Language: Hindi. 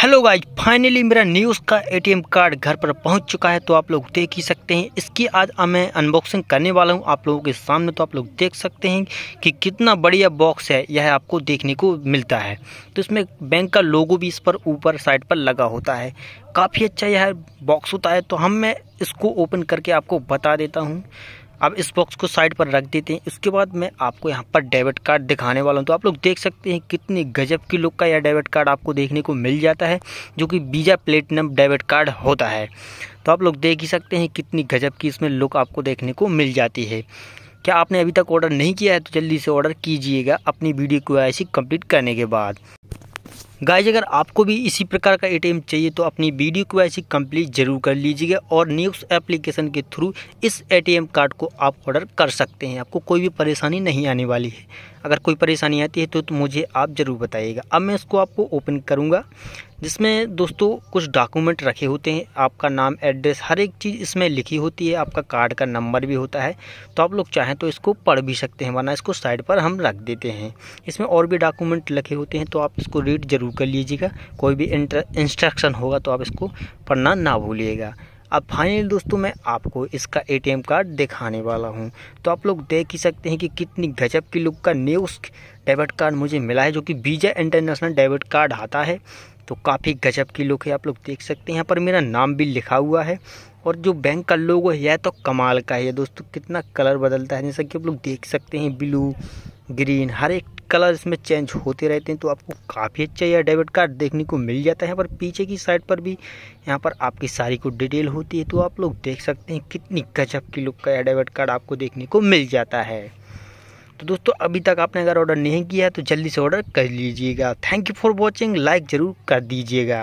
हेलो गाइज फाइनली मेरा न्यूज़ का एटीएम कार्ड घर पर पहुंच चुका है तो आप लोग देख ही सकते हैं इसकी आज मैं अनबॉक्सिंग करने वाला हूं आप लोगों के सामने तो आप लोग देख सकते हैं कि कितना बढ़िया बॉक्स है यह आपको देखने को मिलता है तो इसमें बैंक का लोगो भी इस पर ऊपर साइड पर लगा होता है काफ़ी अच्छा यह बॉक्स होता है तो हम मैं इसको ओपन करके आपको बता देता हूँ अब इस बॉक्स को साइड पर रख देते हैं इसके बाद मैं आपको यहाँ पर डेबिट कार्ड दिखाने वाला हूँ तो आप लोग देख सकते हैं कितनी गजब की लुक का यह डेबिट कार्ड आपको देखने को मिल जाता है जो कि बीजा प्लेटिनम डेबिट कार्ड होता है तो आप लोग देख ही सकते हैं कितनी गजब की इसमें लुक आपको देखने को मिल जाती है क्या आपने अभी तक ऑर्डर नहीं किया है तो जल्दी से ऑर्डर कीजिएगा अपनी वीडियो को ऐसी कंप्लीट करने के बाद गाइज अगर आपको भी इसी प्रकार का एटीएम चाहिए तो अपनी वीडियो को ऐसी कंप्लीट जरूर कर लीजिएगा और न्यूज़ एप्लीकेशन के थ्रू इस एटीएम कार्ड को आप ऑर्डर कर सकते हैं आपको कोई भी परेशानी नहीं आने वाली है अगर कोई परेशानी आती है तो, तो मुझे आप ज़रूर बताइएगा अब मैं इसको आपको ओपन करूँगा जिसमें दोस्तों कुछ डॉक्यूमेंट रखे होते हैं आपका नाम एड्रेस हर एक चीज़ इसमें लिखी होती है आपका कार्ड का नंबर भी होता है तो आप लोग चाहें तो इसको पढ़ भी सकते हैं वरना इसको साइड पर हम रख देते हैं इसमें और भी डॉक्यूमेंट लिखे होते हैं तो आप इसको रीड ज़रूर कर लीजिएगा कोई भी इंस्ट्रक्शन होगा तो आप इसको पढ़ना ना भूलिएगा अब फाइनली दोस्तों मैं आपको इसका एटीएम कार्ड दिखाने वाला हूँ तो आप लोग देख ही सकते हैं कि कितनी गजब की लुक का न्यूज़ डेबिट कार्ड मुझे मिला है जो कि बीजा इंटरनेशनल डेबिट कार्ड आता है तो काफ़ी गजब की लुक है आप लोग देख सकते हैं यहाँ पर मेरा नाम भी लिखा हुआ है और जो बैंक का लोगो है तो कमाल का है दोस्तों कितना कलर बदलता है जैसा कि आप लोग देख सकते हैं ब्लू ग्रीन हर एक कलर इसमें चेंज होते रहते हैं तो आपको काफ़ी अच्छा यह डेबिट कार्ड देखने को मिल जाता है पर पीछे की साइड पर भी यहाँ पर आपकी सारी को डिटेल होती है तो आप लोग देख सकते हैं कितनी गजब की लुक का यह डेबिट कार्ड आपको देखने को मिल जाता है तो दोस्तों अभी तक आपने अगर ऑर्डर नहीं किया है तो जल्दी से ऑर्डर कर लीजिएगा thank you for watching like ज़रूर कर दीजिएगा